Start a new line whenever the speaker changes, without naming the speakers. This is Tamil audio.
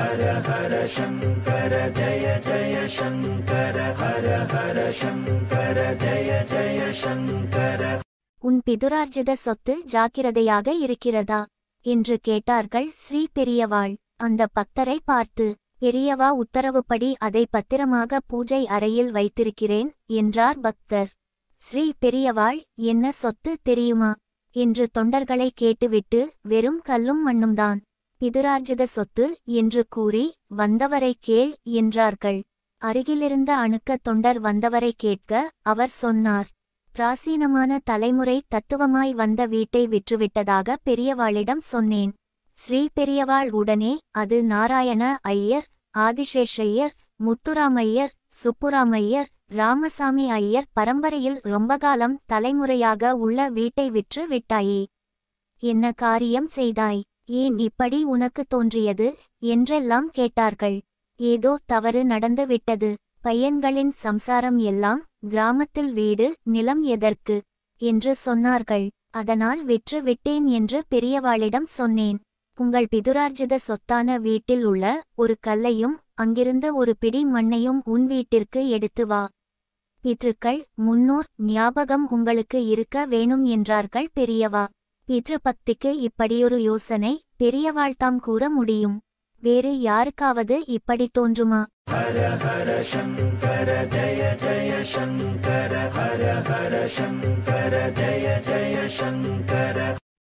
ஹர ஹர சங்கர ஜய ஜய சங்கர ஹர ஹர சங்கர ஜய ஜய சங்கர
உன் பிதுரார்ஜித சொத்து ஜாக்கிரதையாக இருக்கிறதா என்று கேட்டார்கள் ஸ்ரீ பெரியவாள் அந்த பக்தரை பார்த்து பெரியவா உத்தரவுப்படி அதை பத்திரமாக பூஜை அறையில் வைத்திருக்கிறேன் என்றார் பக்தர் ஸ்ரீ பெரியவாள் என்ன சொத்து தெரியுமா என்று தொண்டர்களை கேட்டுவிட்டு வெறும் கல்லும் மண்ணும்தான் பிதுராஜித சொத்து என்று கூறி வந்தவரை கேள் என்றார்கள் அருகிலிருந்த அணுக்க தொண்டர் வந்தவரை கேட்க அவர் சொன்னார் பிராசீனமான தலைமுறை தத்துவமாய் வந்த வீட்டை விற்றுவிட்டதாக பெரியவாளிடம் சொன்னேன் ஸ்ரீ பெரியவாள் உடனே அது நாராயண ஐயர் ஆதிசேஷையர் முத்துராமையர் சுப்புராமையர் ராமசாமி ஐயர் பரம்பரையில் ரொம்ப காலம் தலைமுறையாக உள்ள வீட்டை விற்று விட்டாயே என்ன காரியம் செய்தாய் ஏன் இப்படி உனக்கு தோன்றியது என்றெல்லாம் கேட்டார்கள் ஏதோ தவறு நடந்து விட்டது பையன்களின் சம்சாரம் எல்லாம் கிராமத்தில் வீடு நிலம் எதற்கு என்று சொன்னார்கள் அதனால் விற்று விட்டேன் என்று பெரியவாளிடம் சொன்னேன் உங்கள் பிதுரார்ஜித சொத்தான வீட்டில் உள்ள ஒரு கல்லையும் அங்கிருந்த ஒரு பிடி மண்ணையும் உன் வீட்டிற்கு எடுத்து வா பித்ருக்கள் முன்னோர் ஞாபகம் உங்களுக்கு இருக்க வேணும் என்றார்கள் பெரியவா பித்ருபக்திக்கு இப்படியொரு யோசனை தாம் கூற முடியும் வேறு யாருக்காவது இப்படி தோன்றுமா
ஹர ஹர சங்கர ஜய ஜய சங்கர ஹர ஹர சங்கர ஜய ஜய சங்கர